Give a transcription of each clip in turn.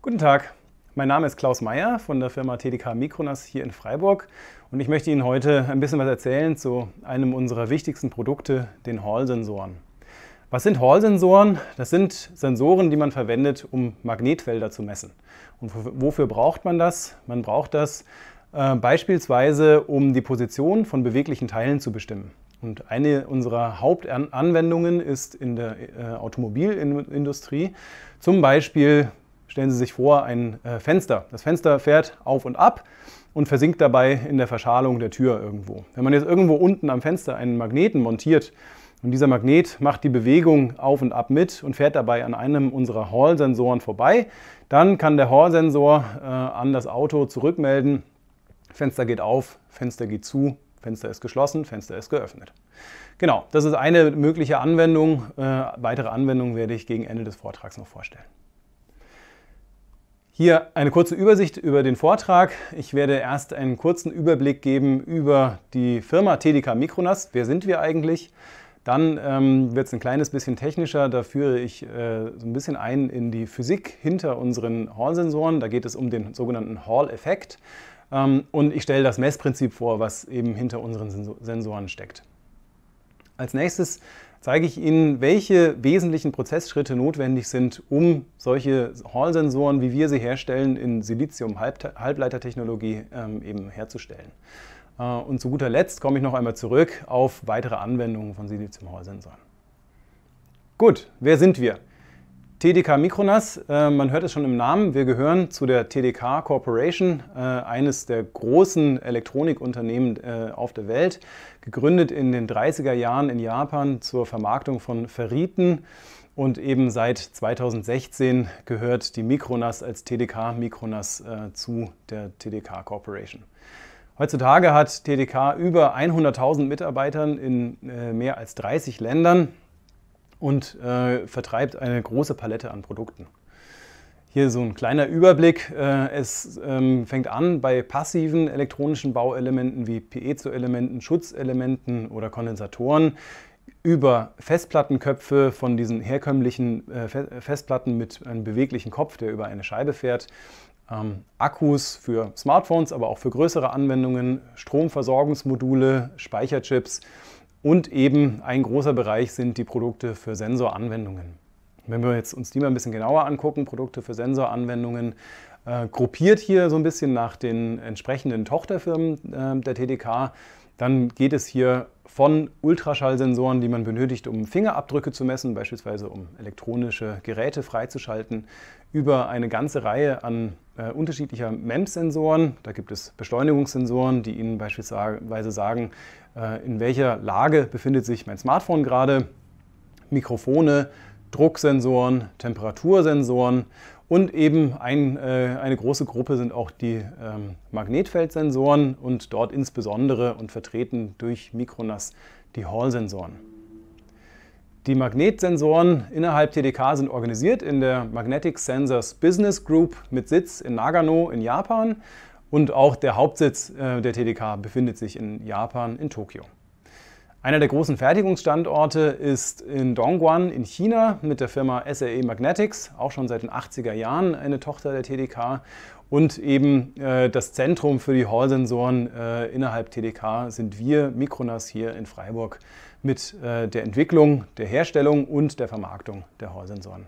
Guten Tag, mein Name ist Klaus Meyer von der Firma TDK Mikronas hier in Freiburg und ich möchte Ihnen heute ein bisschen was erzählen zu einem unserer wichtigsten Produkte, den Hall-Sensoren. Was sind Hall-Sensoren? Das sind Sensoren, die man verwendet, um Magnetfelder zu messen. Und wofür braucht man das? Man braucht das äh, beispielsweise, um die Position von beweglichen Teilen zu bestimmen. Und eine unserer Hauptanwendungen ist in der äh, Automobilindustrie, zum Beispiel Stellen Sie sich vor, ein äh, Fenster. Das Fenster fährt auf und ab und versinkt dabei in der Verschalung der Tür irgendwo. Wenn man jetzt irgendwo unten am Fenster einen Magneten montiert und dieser Magnet macht die Bewegung auf und ab mit und fährt dabei an einem unserer Hall-Sensoren vorbei, dann kann der Hall-Sensor äh, an das Auto zurückmelden, Fenster geht auf, Fenster geht zu, Fenster ist geschlossen, Fenster ist geöffnet. Genau, das ist eine mögliche Anwendung. Äh, weitere Anwendungen werde ich gegen Ende des Vortrags noch vorstellen. Hier eine kurze Übersicht über den Vortrag. Ich werde erst einen kurzen Überblick geben über die Firma TDK Micronas. Wer sind wir eigentlich? Dann ähm, wird es ein kleines bisschen technischer. Da führe ich äh, so ein bisschen ein in die Physik hinter unseren Hall-Sensoren. Da geht es um den sogenannten Hall-Effekt. Ähm, und ich stelle das Messprinzip vor, was eben hinter unseren Sensoren steckt. Als nächstes zeige ich Ihnen, welche wesentlichen Prozessschritte notwendig sind, um solche Hall-Sensoren, wie wir sie herstellen, in Silizium-Halbleitertechnologie ähm, eben herzustellen. Äh, und zu guter Letzt komme ich noch einmal zurück auf weitere Anwendungen von Silizium-Hall-Sensoren. Gut, wer sind wir? TDK Micronas, äh, man hört es schon im Namen, wir gehören zu der TDK Corporation, äh, eines der großen Elektronikunternehmen äh, auf der Welt, gegründet in den 30er Jahren in Japan zur Vermarktung von Ferriten und eben seit 2016 gehört die Micronas als TDK Micronas äh, zu der TDK Corporation. Heutzutage hat TDK über 100.000 Mitarbeitern in äh, mehr als 30 Ländern und äh, vertreibt eine große Palette an Produkten. Hier so ein kleiner Überblick. Äh, es ähm, fängt an bei passiven elektronischen Bauelementen wie Piezoelementen, Schutzelementen oder Kondensatoren über Festplattenköpfe von diesen herkömmlichen äh, Festplatten mit einem beweglichen Kopf, der über eine Scheibe fährt, ähm, Akkus für Smartphones, aber auch für größere Anwendungen, Stromversorgungsmodule, Speicherchips und eben ein großer Bereich sind die Produkte für Sensoranwendungen. Wenn wir jetzt uns die mal ein bisschen genauer angucken, Produkte für Sensoranwendungen, äh, gruppiert hier so ein bisschen nach den entsprechenden Tochterfirmen äh, der TDK, dann geht es hier von Ultraschallsensoren, die man benötigt, um Fingerabdrücke zu messen, beispielsweise um elektronische Geräte freizuschalten, über eine ganze Reihe an äh, unterschiedlicher MEMS-Sensoren. Da gibt es Beschleunigungssensoren, die Ihnen beispielsweise sagen, äh, in welcher Lage befindet sich mein Smartphone gerade, Mikrofone, Drucksensoren, Temperatursensoren und eben ein, äh, eine große Gruppe sind auch die ähm, Magnetfeldsensoren und dort insbesondere und vertreten durch Micronas die Hall-Sensoren. Die Magnetsensoren innerhalb TDK sind organisiert in der Magnetic Sensors Business Group mit Sitz in Nagano in Japan und auch der Hauptsitz äh, der TDK befindet sich in Japan in Tokio. Einer der großen Fertigungsstandorte ist in Dongguan in China mit der Firma SRE Magnetics, auch schon seit den 80er Jahren eine Tochter der TDK. Und eben äh, das Zentrum für die Hall-Sensoren äh, innerhalb TDK sind wir, Mikronas hier in Freiburg mit äh, der Entwicklung, der Herstellung und der Vermarktung der Hall-Sensoren.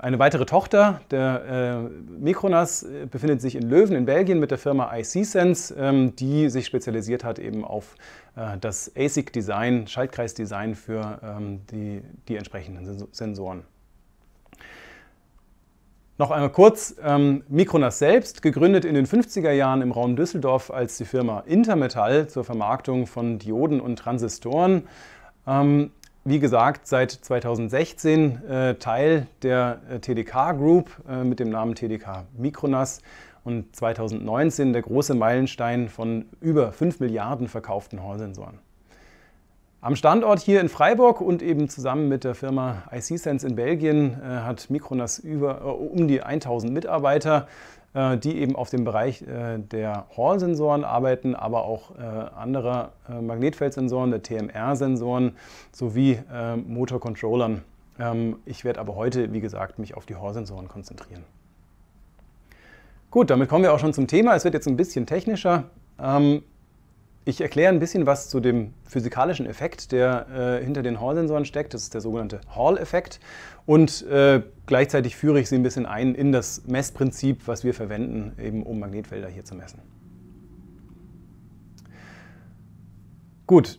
Eine weitere Tochter der äh, Micronas äh, befindet sich in Löwen in Belgien mit der Firma ICSense, ähm, die sich spezialisiert hat eben auf äh, das ASIC-Design, Schaltkreisdesign für ähm, die, die entsprechenden Sensoren. Noch einmal kurz, ähm, Micronas selbst, gegründet in den 50er Jahren im Raum Düsseldorf als die Firma Intermetall zur Vermarktung von Dioden und Transistoren. Ähm, wie gesagt, seit 2016 äh, Teil der äh, TDK Group äh, mit dem Namen TDK Micronas und 2019 der große Meilenstein von über 5 Milliarden verkauften Hallsensoren. Am Standort hier in Freiburg und eben zusammen mit der Firma IC-Sense in Belgien äh, hat Micronas über, äh, um die 1000 Mitarbeiter äh, die eben auf dem Bereich äh, der Hall-Sensoren arbeiten, aber auch äh, anderer Magnetfeldsensoren, der TMR-Sensoren sowie Motorcontrollern. Ähm, ich werde aber heute, wie gesagt, mich auf die Hall-Sensoren konzentrieren. Gut, damit kommen wir auch schon zum Thema. Es wird jetzt ein bisschen technischer. Ähm, ich erkläre ein bisschen was zu dem physikalischen Effekt, der äh, hinter den Hall-Sensoren steckt. Das ist der sogenannte Hall-Effekt. Und äh, gleichzeitig führe ich Sie ein bisschen ein in das Messprinzip, was wir verwenden, eben um Magnetfelder hier zu messen. Gut,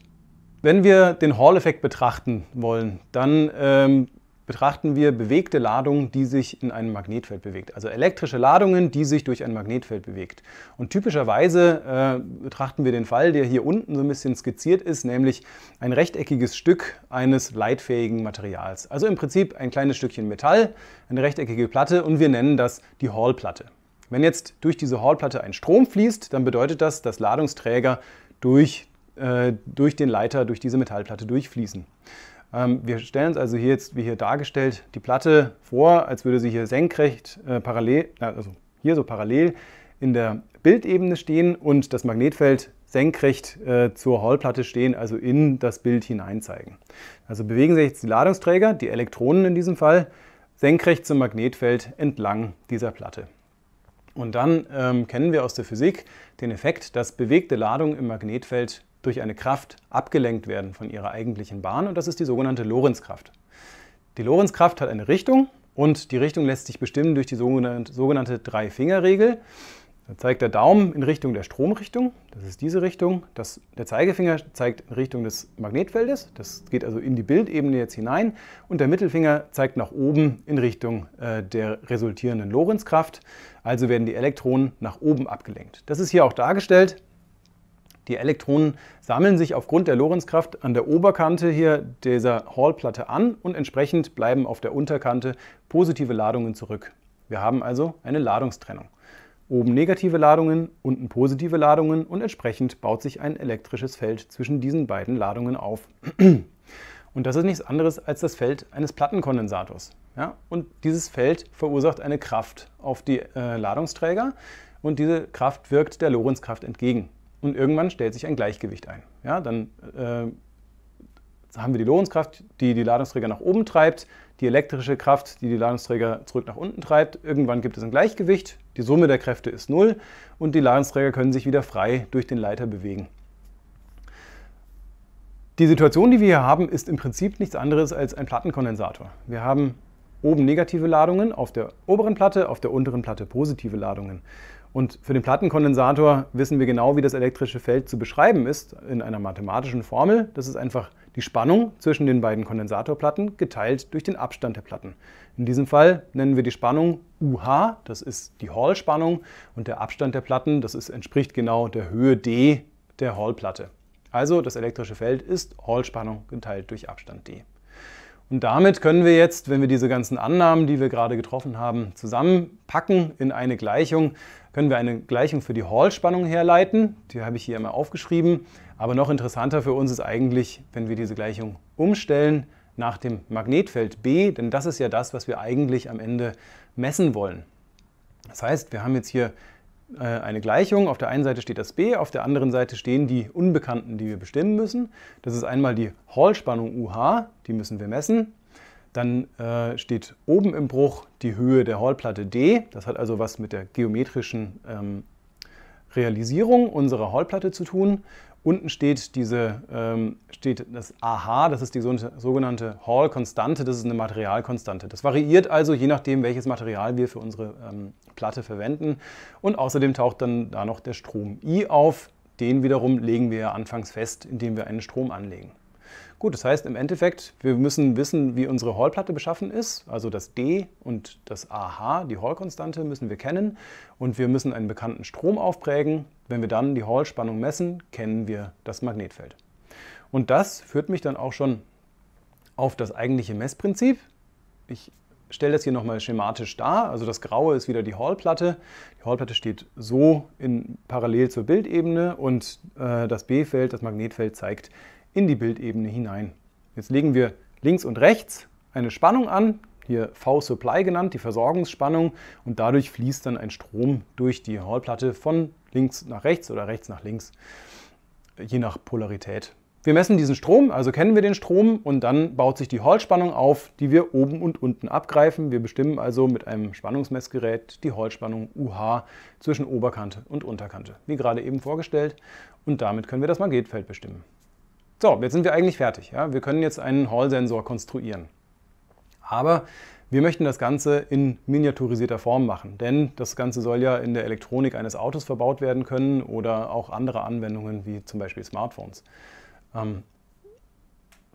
wenn wir den Hall-Effekt betrachten wollen, dann ähm, betrachten wir bewegte Ladung, die sich in einem Magnetfeld bewegt. Also elektrische Ladungen, die sich durch ein Magnetfeld bewegt. Und typischerweise äh, betrachten wir den Fall, der hier unten so ein bisschen skizziert ist, nämlich ein rechteckiges Stück eines leitfähigen Materials. Also im Prinzip ein kleines Stückchen Metall, eine rechteckige Platte und wir nennen das die Hallplatte. Wenn jetzt durch diese Hallplatte ein Strom fließt, dann bedeutet das, dass Ladungsträger durch, äh, durch den Leiter, durch diese Metallplatte durchfließen. Ähm, wir stellen uns also hier jetzt, wie hier dargestellt, die Platte vor, als würde sie hier senkrecht äh, parallel, also hier so parallel in der Bildebene stehen und das Magnetfeld senkrecht äh, zur Hallplatte stehen, also in das Bild hinein zeigen. Also bewegen sich jetzt die Ladungsträger, die Elektronen in diesem Fall, senkrecht zum Magnetfeld entlang dieser Platte. Und dann ähm, kennen wir aus der Physik den Effekt, dass bewegte Ladung im Magnetfeld durch eine Kraft abgelenkt werden von ihrer eigentlichen Bahn und das ist die sogenannte Lorenzkraft. Die Lorenzkraft hat eine Richtung und die Richtung lässt sich bestimmen durch die sogenannte, Drei-Finger-Regel. Da zeigt der Daumen in Richtung der Stromrichtung, das ist diese Richtung. Das, der Zeigefinger zeigt in Richtung des Magnetfeldes, das geht also in die Bildebene jetzt hinein. Und der Mittelfinger zeigt nach oben in Richtung äh, der resultierenden Lorenzkraft. Also werden die Elektronen nach oben abgelenkt. Das ist hier auch dargestellt. Die Elektronen sammeln sich aufgrund der Lorenzkraft an der Oberkante hier dieser Hallplatte an und entsprechend bleiben auf der Unterkante positive Ladungen zurück. Wir haben also eine Ladungstrennung. Oben negative Ladungen, unten positive Ladungen und entsprechend baut sich ein elektrisches Feld zwischen diesen beiden Ladungen auf. Und das ist nichts anderes als das Feld eines Plattenkondensators. Ja? Und dieses Feld verursacht eine Kraft auf die äh, Ladungsträger und diese Kraft wirkt der Lorenzkraft entgegen und irgendwann stellt sich ein Gleichgewicht ein. Ja, dann äh, haben wir die Lorentzkraft, die die Ladungsträger nach oben treibt, die elektrische Kraft, die die Ladungsträger zurück nach unten treibt. Irgendwann gibt es ein Gleichgewicht, die Summe der Kräfte ist null und die Ladungsträger können sich wieder frei durch den Leiter bewegen. Die Situation, die wir hier haben, ist im Prinzip nichts anderes als ein Plattenkondensator. Wir haben oben negative Ladungen auf der oberen Platte, auf der unteren Platte positive Ladungen. Und für den Plattenkondensator wissen wir genau, wie das elektrische Feld zu beschreiben ist in einer mathematischen Formel. Das ist einfach die Spannung zwischen den beiden Kondensatorplatten geteilt durch den Abstand der Platten. In diesem Fall nennen wir die Spannung UH, das ist die Hall-Spannung, und der Abstand der Platten, das ist, entspricht genau der Höhe D der Hall-Platte. Also das elektrische Feld ist Hall-Spannung geteilt durch Abstand D. Und damit können wir jetzt, wenn wir diese ganzen Annahmen, die wir gerade getroffen haben, zusammenpacken in eine Gleichung, können wir eine Gleichung für die Hall-Spannung herleiten. Die habe ich hier einmal aufgeschrieben. Aber noch interessanter für uns ist eigentlich, wenn wir diese Gleichung umstellen nach dem Magnetfeld B, denn das ist ja das, was wir eigentlich am Ende messen wollen. Das heißt, wir haben jetzt hier äh, eine Gleichung. Auf der einen Seite steht das b, auf der anderen Seite stehen die Unbekannten, die wir bestimmen müssen. Das ist einmal die Hall-Spannung UH, die müssen wir messen. Dann äh, steht oben im Bruch die Höhe der Hallplatte d. Das hat also was mit der geometrischen ähm, Realisierung unserer Hallplatte zu tun. Unten steht, diese, ähm, steht das AH, das ist die sogenannte Hall-Konstante, das ist eine Materialkonstante. Das variiert also je nachdem, welches Material wir für unsere ähm, Platte verwenden. Und außerdem taucht dann da noch der Strom I auf. Den wiederum legen wir anfangs fest, indem wir einen Strom anlegen. Gut, das heißt im Endeffekt, wir müssen wissen, wie unsere Hallplatte beschaffen ist. Also das D und das AH, die Hallkonstante, müssen wir kennen. Und wir müssen einen bekannten Strom aufprägen. Wenn wir dann die Hallspannung messen, kennen wir das Magnetfeld. Und das führt mich dann auch schon auf das eigentliche Messprinzip. Ich stelle das hier nochmal schematisch dar. Also das Graue ist wieder die Hallplatte. Die Hallplatte steht so in parallel zur Bildebene und äh, das B-Feld, das Magnetfeld, zeigt in die Bildebene hinein. Jetzt legen wir links und rechts eine Spannung an, hier V-Supply genannt, die Versorgungsspannung, und dadurch fließt dann ein Strom durch die Hallplatte von links nach rechts oder rechts nach links, je nach Polarität. Wir messen diesen Strom, also kennen wir den Strom und dann baut sich die Hallspannung auf, die wir oben und unten abgreifen. Wir bestimmen also mit einem Spannungsmessgerät die Hallspannung UH zwischen Oberkante und Unterkante, wie gerade eben vorgestellt. Und damit können wir das Magnetfeld bestimmen. So, jetzt sind wir eigentlich fertig. Ja? Wir können jetzt einen Hall-Sensor konstruieren. Aber wir möchten das Ganze in miniaturisierter Form machen, denn das Ganze soll ja in der Elektronik eines Autos verbaut werden können oder auch andere Anwendungen wie zum Beispiel Smartphones. Ähm,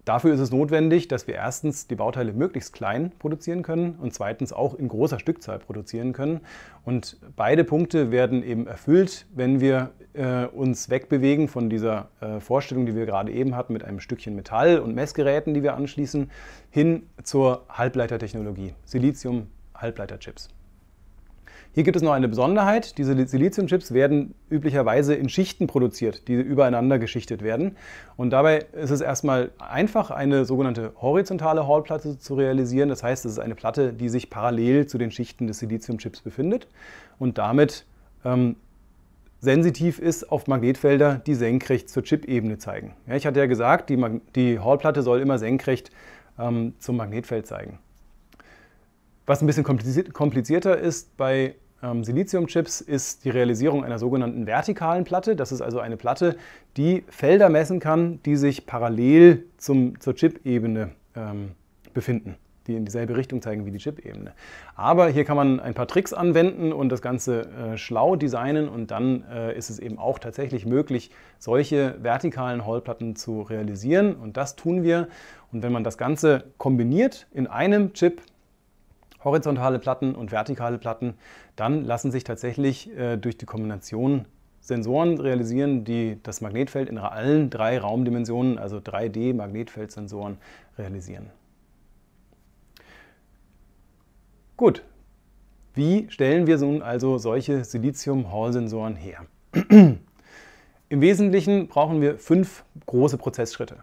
Dafür ist es notwendig, dass wir erstens die Bauteile möglichst klein produzieren können und zweitens auch in großer Stückzahl produzieren können. Und beide Punkte werden eben erfüllt, wenn wir äh, uns wegbewegen von dieser äh, Vorstellung, die wir gerade eben hatten, mit einem Stückchen Metall und Messgeräten, die wir anschließen, hin zur Halbleitertechnologie, Silizium-Halbleiterchips. Hier gibt es noch eine Besonderheit. Diese Siliziumchips werden üblicherweise in Schichten produziert, die übereinander geschichtet werden. Und dabei ist es erstmal einfach, eine sogenannte horizontale Hallplatte zu realisieren. Das heißt, es ist eine Platte, die sich parallel zu den Schichten des Siliziumchips befindet und damit ähm, sensitiv ist auf Magnetfelder, die senkrecht zur Chip-Ebene zeigen. Ja, ich hatte ja gesagt, die, die Hallplatte soll immer senkrecht ähm, zum Magnetfeld zeigen. Was ein bisschen komplizierter ist bei ähm, Siliziumchips ist die Realisierung einer sogenannten vertikalen Platte. Das ist also eine Platte, die Felder messen kann, die sich parallel zum, zur Chip-Ebene ähm, befinden, die in dieselbe Richtung zeigen wie die Chip-Ebene. Aber hier kann man ein paar Tricks anwenden und das Ganze äh, schlau designen und dann äh, ist es eben auch tatsächlich möglich, solche vertikalen Hallplatten zu realisieren und das tun wir. Und wenn man das Ganze kombiniert in einem Chip, horizontale Platten und vertikale Platten, dann lassen sich tatsächlich äh, durch die Kombination Sensoren realisieren, die das Magnetfeld in allen drei Raumdimensionen, also 3D-Magnetfeldsensoren, realisieren. Gut, wie stellen wir nun also solche Silizium-Hall-Sensoren her? Im Wesentlichen brauchen wir fünf große Prozessschritte.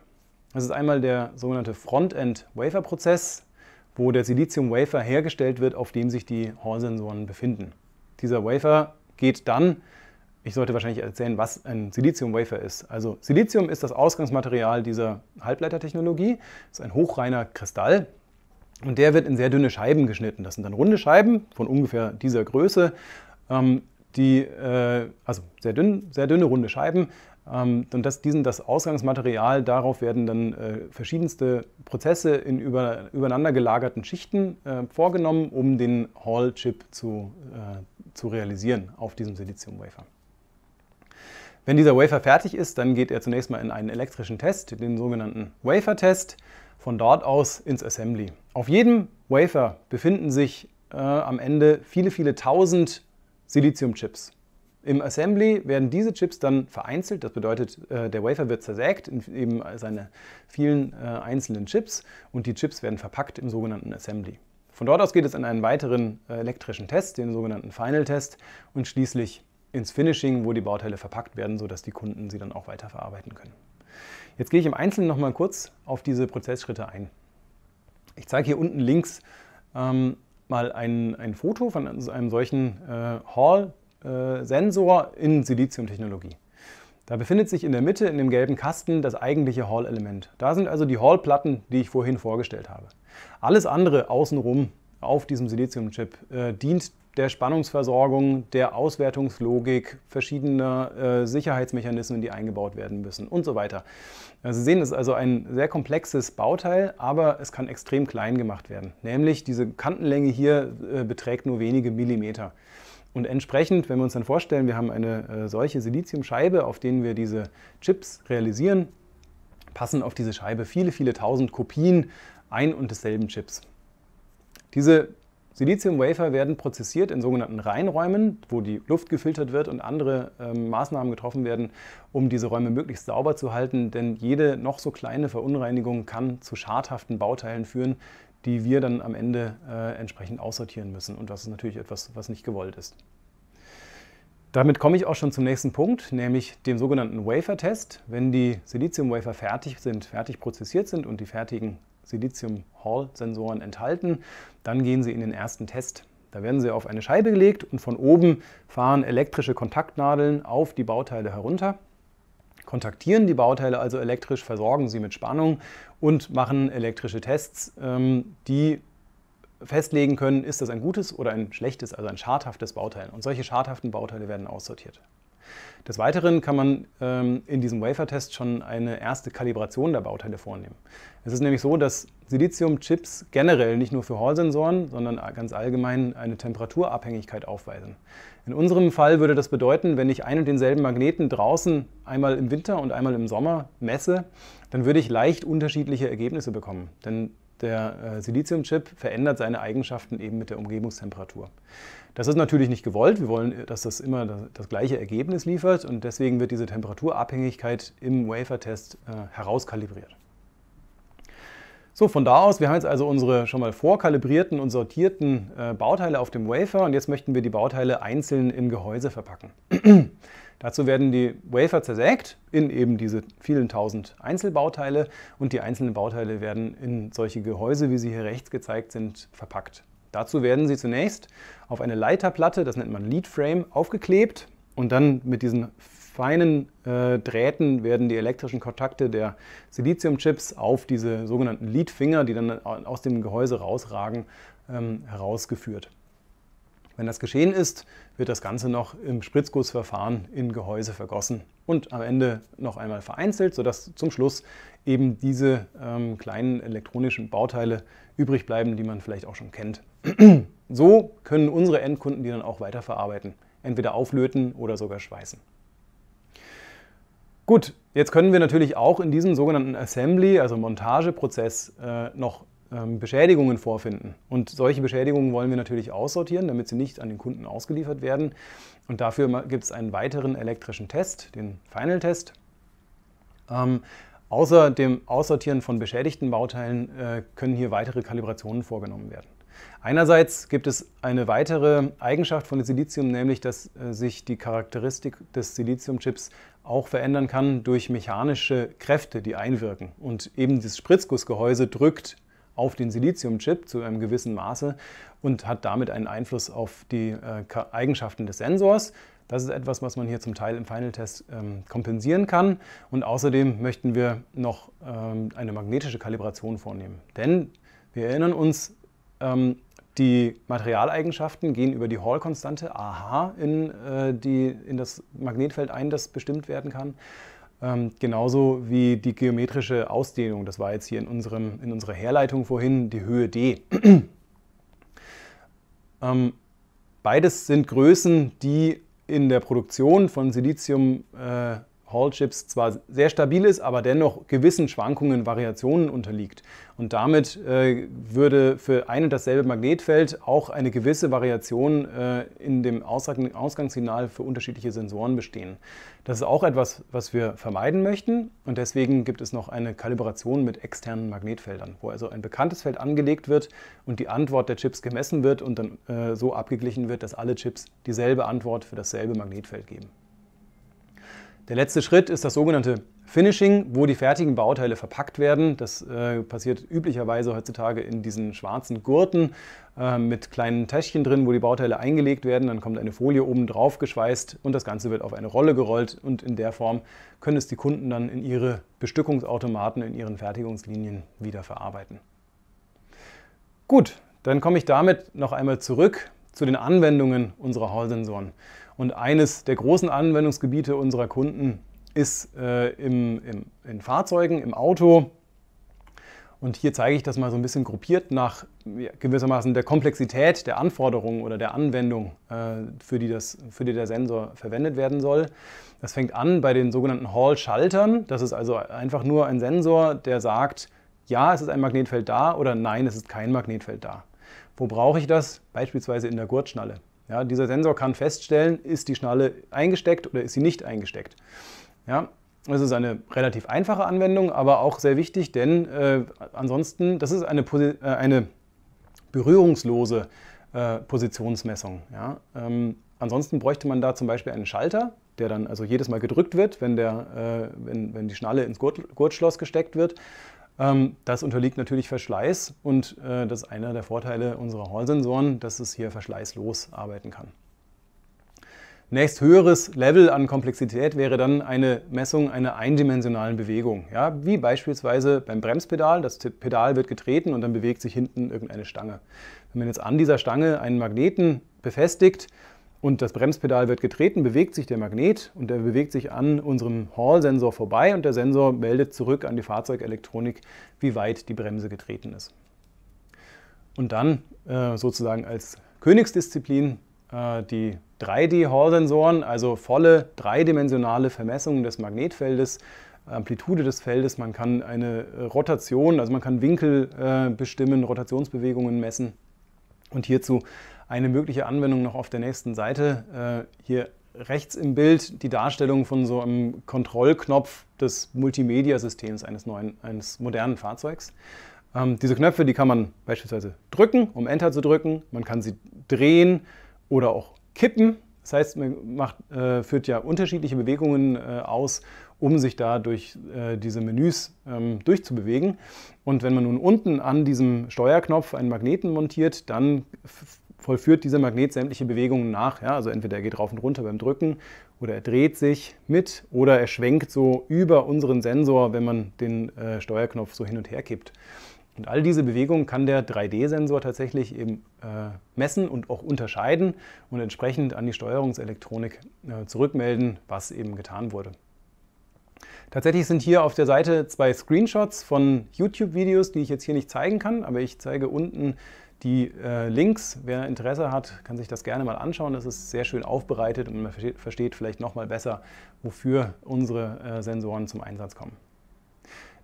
Das ist einmal der sogenannte Frontend-Wafer-Prozess, wo der Silizium-Wafer hergestellt wird, auf dem sich die Hall-Sensoren befinden. Dieser Wafer geht dann, ich sollte wahrscheinlich erzählen, was ein Silizium-Wafer ist. Also Silizium ist das Ausgangsmaterial dieser Halbleitertechnologie, ist ein hochreiner Kristall und der wird in sehr dünne Scheiben geschnitten. Das sind dann runde Scheiben von ungefähr dieser Größe, ähm, die, äh, also sehr, dünn, sehr dünne runde Scheiben, ähm, und das, diesen, das Ausgangsmaterial, darauf werden dann äh, verschiedenste Prozesse in über, übereinander gelagerten Schichten äh, vorgenommen, um den Hall-Chip zu, äh, zu realisieren auf diesem Silizium-Wafer. Wenn dieser Wafer fertig ist, dann geht er zunächst mal in einen elektrischen Test, den sogenannten Wafer-Test, von dort aus ins Assembly. Auf jedem Wafer befinden sich äh, am Ende viele, viele tausend Silizium-Chips. Im Assembly werden diese Chips dann vereinzelt, das bedeutet, äh, der Wafer wird zersägt in eben äh, seine vielen äh, einzelnen Chips und die Chips werden verpackt im sogenannten Assembly. Von dort aus geht es in einen weiteren elektrischen Test, den sogenannten Final Test und schließlich ins Finishing, wo die Bauteile verpackt werden, sodass die Kunden sie dann auch weiterverarbeiten können. Jetzt gehe ich im Einzelnen nochmal kurz auf diese Prozessschritte ein. Ich zeige hier unten links ähm, mal ein, ein Foto von also einem solchen äh, Hall äh, Sensor in Siliziumtechnologie. Da befindet sich in der Mitte in dem gelben Kasten das eigentliche Hall-Element. Da sind also die Hall-Platten, die ich vorhin vorgestellt habe. Alles andere außenrum auf diesem Siliziumchip äh, dient der Spannungsversorgung, der Auswertungslogik, verschiedener äh, Sicherheitsmechanismen, die eingebaut werden müssen und so weiter. Äh, Sie sehen, es ist also ein sehr komplexes Bauteil, aber es kann extrem klein gemacht werden. Nämlich diese Kantenlänge hier äh, beträgt nur wenige Millimeter. Und entsprechend, wenn wir uns dann vorstellen, wir haben eine äh, solche Siliziumscheibe, auf denen wir diese Chips realisieren, passen auf diese Scheibe viele, viele tausend Kopien ein und desselben Chips. Diese Silizium-Wafer werden prozessiert in sogenannten Reinräumen, wo die Luft gefiltert wird und andere äh, Maßnahmen getroffen werden, um diese Räume möglichst sauber zu halten, denn jede noch so kleine Verunreinigung kann zu schadhaften Bauteilen führen, die wir dann am Ende äh, entsprechend aussortieren müssen. Und das ist natürlich etwas, was nicht gewollt ist. Damit komme ich auch schon zum nächsten Punkt, nämlich dem sogenannten Wafer-Test. Wenn die Silizium-Wafer fertig sind, fertig prozessiert sind und die fertigen Silizium-Hall-Sensoren enthalten, dann gehen sie in den ersten Test. Da werden sie auf eine Scheibe gelegt und von oben fahren elektrische Kontaktnadeln auf die Bauteile herunter kontaktieren die Bauteile also elektrisch, versorgen sie mit Spannung und machen elektrische Tests, ähm, die festlegen können, ist das ein gutes oder ein schlechtes, also ein schadhaftes Bauteil. Und solche schadhaften Bauteile werden aussortiert. Des Weiteren kann man ähm, in diesem Wafer-Test schon eine erste Kalibration der Bauteile vornehmen. Es ist nämlich so, dass Silizium-Chips generell nicht nur für Hall-Sensoren, sondern ganz allgemein eine Temperaturabhängigkeit aufweisen. In unserem Fall würde das bedeuten, wenn ich einen und denselben Magneten draußen einmal im Winter und einmal im Sommer messe, dann würde ich leicht unterschiedliche Ergebnisse bekommen. Denn der äh, Siliziumchip verändert seine Eigenschaften eben mit der Umgebungstemperatur. Das ist natürlich nicht gewollt. Wir wollen, äh, dass das immer das, das gleiche Ergebnis liefert und deswegen wird diese Temperaturabhängigkeit im Wafertest äh, herauskalibriert. So, von da aus, wir haben jetzt also unsere schon mal vorkalibrierten und sortierten äh, Bauteile auf dem Wafer und jetzt möchten wir die Bauteile einzeln in Gehäuse verpacken. Dazu werden die Wafer zersägt in eben diese vielen tausend Einzelbauteile und die einzelnen Bauteile werden in solche Gehäuse, wie sie hier rechts gezeigt sind, verpackt. Dazu werden sie zunächst auf eine Leiterplatte, das nennt man Lead Frame, aufgeklebt und dann mit diesen feinen äh, Drähten werden die elektrischen Kontakte der Siliziumchips auf diese sogenannten Leadfinger, die dann aus dem Gehäuse rausragen, ähm, herausgeführt. Wenn das geschehen ist, wird das Ganze noch im Spritzgussverfahren in Gehäuse vergossen und am Ende noch einmal vereinzelt, sodass zum Schluss eben diese ähm, kleinen elektronischen Bauteile übrig bleiben, die man vielleicht auch schon kennt. so können unsere Endkunden die dann auch weiterverarbeiten, entweder auflöten oder sogar schweißen. Gut, jetzt können wir natürlich auch in diesem sogenannten Assembly, also Montageprozess, äh, noch ähm, Beschädigungen vorfinden. Und solche Beschädigungen wollen wir natürlich aussortieren, damit sie nicht an den Kunden ausgeliefert werden. Und dafür gibt es einen weiteren elektrischen Test, den Final-Test. Ähm, außer dem Aussortieren von beschädigten Bauteilen äh, können hier weitere Kalibrationen vorgenommen werden. Einerseits gibt es eine weitere Eigenschaft von Silizium, nämlich dass äh, sich die Charakteristik des Siliziumchips auch verändern kann durch mechanische Kräfte, die einwirken. Und eben das Spritzgussgehäuse drückt auf den Siliziumchip zu einem gewissen Maße und hat damit einen Einfluss auf die äh, Eigenschaften des Sensors. Das ist etwas, was man hier zum Teil im Final-Test ähm, kompensieren kann. Und außerdem möchten wir noch ähm, eine magnetische Kalibration vornehmen. Denn wir erinnern uns, ähm, die Materialeigenschaften gehen über die Hall-Konstante AH in, äh, die, in das Magnetfeld ein, das bestimmt werden kann. Ähm, genauso wie die geometrische Ausdehnung, das war jetzt hier in, unserem, in unserer Herleitung vorhin, die Höhe d. ähm, beides sind Größen, die in der Produktion von Silizium äh, Hall-Chips zwar sehr stabil ist, aber dennoch gewissen Schwankungen, Variationen unterliegt. Und damit äh, würde für ein und dasselbe Magnetfeld auch eine gewisse Variation äh, in dem Ausgang, Ausgangssignal für unterschiedliche Sensoren bestehen. Das ist auch etwas, was wir vermeiden möchten. Und deswegen gibt es noch eine Kalibration mit externen Magnetfeldern, wo also ein bekanntes Feld angelegt wird und die Antwort der Chips gemessen wird und dann äh, so abgeglichen wird, dass alle Chips dieselbe Antwort für dasselbe Magnetfeld geben. Der letzte Schritt ist das sogenannte Finishing, wo die fertigen Bauteile verpackt werden. Das äh, passiert üblicherweise heutzutage in diesen schwarzen Gurten äh, mit kleinen Täschchen drin, wo die Bauteile eingelegt werden. Dann kommt eine Folie oben drauf geschweißt und das Ganze wird auf eine Rolle gerollt. Und in der Form können es die Kunden dann in ihre Bestückungsautomaten, in ihren Fertigungslinien wieder verarbeiten. Gut, dann komme ich damit noch einmal zurück zu den Anwendungen unserer Hall-Sensoren. Und eines der großen Anwendungsgebiete unserer Kunden ist äh, im, im, in Fahrzeugen, im Auto. Und hier zeige ich das mal so ein bisschen gruppiert nach ja, gewissermaßen der Komplexität der Anforderungen oder der Anwendung, äh, für, die das, für die der Sensor verwendet werden soll. Das fängt an bei den sogenannten Hall-Schaltern. Das ist also einfach nur ein Sensor, der sagt, ja, es ist ein Magnetfeld da oder nein, es ist kein Magnetfeld da. Wo brauche ich das? Beispielsweise in der Gurtschnalle. Ja, dieser Sensor kann feststellen, ist die Schnalle eingesteckt oder ist sie nicht eingesteckt. Ja, das ist eine relativ einfache Anwendung, aber auch sehr wichtig, denn äh, ansonsten, das ist eine, Posi äh, eine berührungslose äh, Positionsmessung. Ja? Ähm, ansonsten bräuchte man da zum Beispiel einen Schalter, der dann also jedes Mal gedrückt wird, wenn, der, äh, wenn, wenn die Schnalle ins Gurt Gurtschloss gesteckt wird. Ähm, das unterliegt natürlich Verschleiß und äh, das ist einer der Vorteile unserer Hall-Sensoren, dass es hier verschleißlos arbeiten kann. Nächst höheres Level an Komplexität wäre dann eine Messung einer eindimensionalen Bewegung, ja, wie beispielsweise beim Bremspedal. Das Pedal wird getreten und dann bewegt sich hinten irgendeine Stange. Wenn man jetzt an dieser Stange einen Magneten befestigt und das Bremspedal wird getreten, bewegt sich der Magnet und der bewegt sich an unserem Hall-Sensor vorbei und der Sensor meldet zurück an die Fahrzeugelektronik, wie weit die Bremse getreten ist. Und dann äh, sozusagen als Königsdisziplin äh, die 3D-Hall-Sensoren, also volle dreidimensionale Vermessungen des Magnetfeldes, Amplitude des Feldes, man kann eine Rotation, also man kann Winkel äh, bestimmen, Rotationsbewegungen messen. Und hierzu eine mögliche Anwendung noch auf der nächsten Seite. Äh, hier rechts im Bild die Darstellung von so einem Kontrollknopf des Multimedia-Systems eines, eines modernen Fahrzeugs. Ähm, diese Knöpfe, die kann man beispielsweise drücken, um Enter zu drücken. Man kann sie drehen oder auch kippen. Das heißt, man macht, äh, führt ja unterschiedliche Bewegungen äh, aus, um sich da durch äh, diese Menüs ähm, durchzubewegen. Und wenn man nun unten an diesem Steuerknopf einen Magneten montiert, dann vollführt dieser Magnet sämtliche Bewegungen nach. Ja? Also entweder er geht rauf und runter beim Drücken oder er dreht sich mit oder er schwenkt so über unseren Sensor, wenn man den äh, Steuerknopf so hin und her kippt. Und all diese Bewegungen kann der 3D-Sensor tatsächlich eben äh, messen und auch unterscheiden und entsprechend an die Steuerungselektronik äh, zurückmelden, was eben getan wurde. Tatsächlich sind hier auf der Seite zwei Screenshots von YouTube-Videos, die ich jetzt hier nicht zeigen kann, aber ich zeige unten die äh, Links, wer Interesse hat, kann sich das gerne mal anschauen. Das ist sehr schön aufbereitet und man versteht, vielleicht noch mal besser, wofür unsere äh, Sensoren zum Einsatz kommen.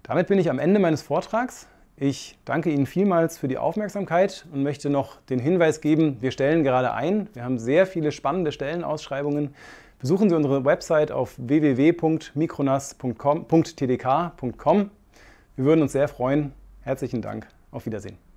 Damit bin ich am Ende meines Vortrags. Ich danke Ihnen vielmals für die Aufmerksamkeit und möchte noch den Hinweis geben, wir stellen gerade ein. Wir haben sehr viele spannende Stellenausschreibungen. Besuchen Sie unsere Website auf www.mikronas.tdk.com. Wir würden uns sehr freuen. Herzlichen Dank. Auf Wiedersehen.